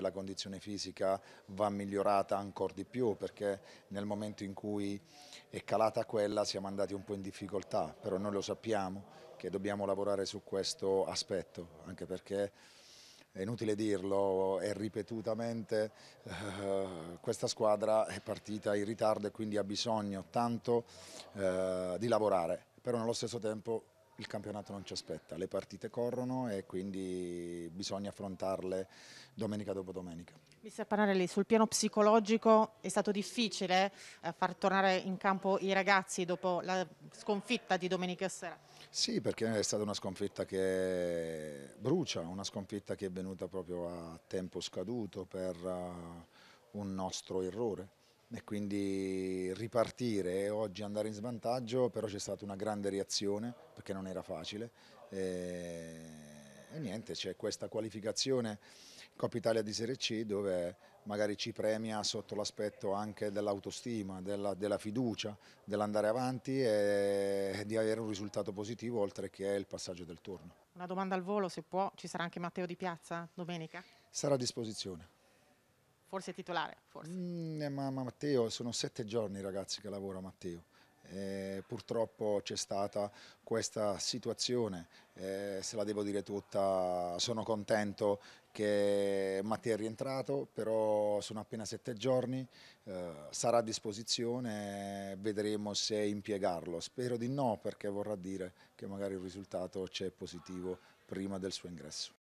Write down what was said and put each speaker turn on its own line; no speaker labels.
La condizione fisica va migliorata ancora di più perché nel momento in cui è calata quella siamo andati un po' in difficoltà, però noi lo sappiamo che dobbiamo lavorare su questo aspetto, anche perché è inutile dirlo, è ripetutamente eh, questa squadra è partita in ritardo e quindi ha bisogno tanto eh, di lavorare, però nello stesso tempo il campionato non ci aspetta, le partite corrono e quindi bisogna affrontarle domenica dopo domenica.
Mister Panarelli, sul piano psicologico è stato difficile eh, far tornare in campo i ragazzi dopo la sconfitta di domenica sera?
Sì, perché è stata una sconfitta che brucia, una sconfitta che è venuta proprio a tempo scaduto per eh, un nostro errore e quindi ripartire e oggi andare in svantaggio però c'è stata una grande reazione perché non era facile e, eh, e niente c'è questa qualificazione Coppa Italia di Serie C dove magari ci premia sotto l'aspetto anche dell'autostima, della, della, fiducia, dell'andare avanti e di avere un risultato positivo oltre che il passaggio del turno.
Una domanda al volo se può, ci sarà anche Matteo Di Piazza domenica?
Sarà a disposizione forse titolare? Forse. Mm, eh, ma, Matteo, sono sette giorni ragazzi che lavora Matteo. Eh, purtroppo c'è stata questa situazione, eh, se la devo dire tutta sono contento che Matteo è rientrato, però sono appena sette giorni, eh, sarà a disposizione, vedremo se impiegarlo, spero di no perché vorrà dire che magari il risultato c'è positivo prima del suo ingresso.